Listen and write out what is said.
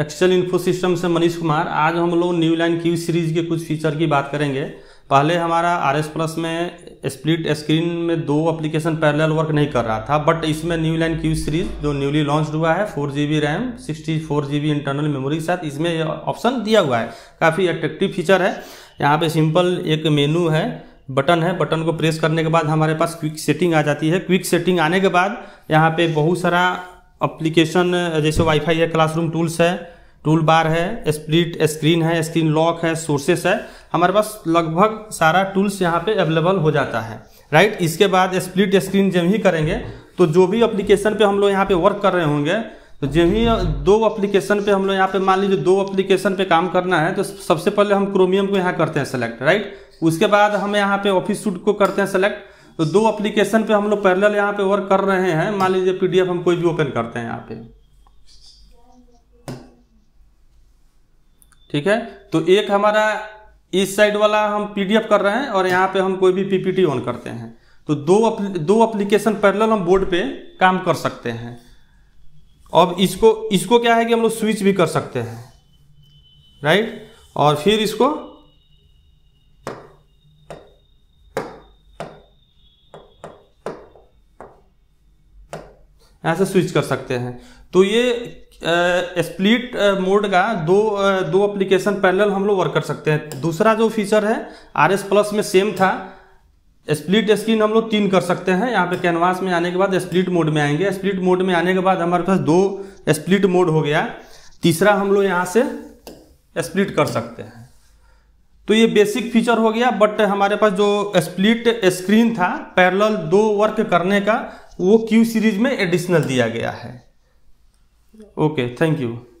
Excel info system से मनीष कुमार आज हम लोग न्यू लाइन क्यू सीरीज के कुछ फीचर की बात करेंगे पहले हमारा आर एस प्लस में स्प्लिट स्क्रीन में दो एप्लीकेशन पैरेलल वर्क नहीं कर रहा था बट इसमें न्यू लाइन क्यू सीरीज जो न्यूली लॉन्च हुआ है four G B RAM sixty four G B internal memory के साथ इसमें ऑप्शन दिया हुआ है काफ़ी अट्रेक्टिव फीचर है यहाँ पे सिंपल एक मेनू है बटन है बटन को प्रेस करने के बाद हमारे पास क्विक सेटिंग आ जाती है क्विक सेटिंग आने के बाद यहाँ पे बहुत सारा अप्लीकेशन uh, जैसे वाईफाई है क्लासरूम टूल्स है टूल बार है स्प्लिट स्क्रीन है स्क्रीन लॉक है सोर्सेस है हमारे पास लगभग सारा टूल्स यहाँ पे अवेलेबल हो जाता है राइट इसके बाद स्प्लिट स्क्रीन जब ही करेंगे तो जो भी अप्लीकेशन पे हम लोग यहाँ पे वर्क कर रहे होंगे तो जब ही दो अप्लीकेशन पे हम लोग यहाँ पे मान लीजिए दो अप्लीकेशन पे काम करना है तो सबसे पहले हम क्रोमियम को यहाँ करते हैं सेलेक्ट राइट उसके बाद हम यहाँ पे ऑफिस सूट को करते हैं सेलेक्ट तो दो एप्लीकेशन पे हम लोग पैरेलल यहाँ पे वर्क कर रहे हैं मान लीजिए पीडीएफ हम कोई भी ओपन करते हैं यहाँ पे ठीक है तो एक हमारा इस साइड वाला हम पीडीएफ कर रहे हैं और यहाँ पे हम कोई भी पीपीटी ऑन करते हैं तो दो दो एप्लीकेशन पैरेलल हम बोर्ड पे काम कर सकते हैं अब इसको इसको क्या है कि हम लोग स्विच भी कर सकते हैं राइट और फिर इसको यहाँ से स्विच कर सकते हैं तो ये स्प्लिट मोड का दो आ, दो एप्लीकेशन पैरेलल हम लोग वर्क कर सकते हैं दूसरा जो फीचर है आर एस प्लस में सेम था स्प्लिट स्क्रीन हम लोग तीन कर सकते हैं यहाँ पे कैनवास में आने के बाद स्प्लिट मोड में आएंगे स्प्लिट मोड में आने के बाद हमारे पास दो स्प्लिट मोड हो गया तीसरा हम लोग यहाँ से स्प्लिट कर सकते हैं तो ये बेसिक फीचर हो गया बट हमारे पास जो स्प्लिट स्क्रीन था पैरेलल दो वर्क करने का वो क्यू सीरीज में एडिशनल दिया गया है ओके थैंक यू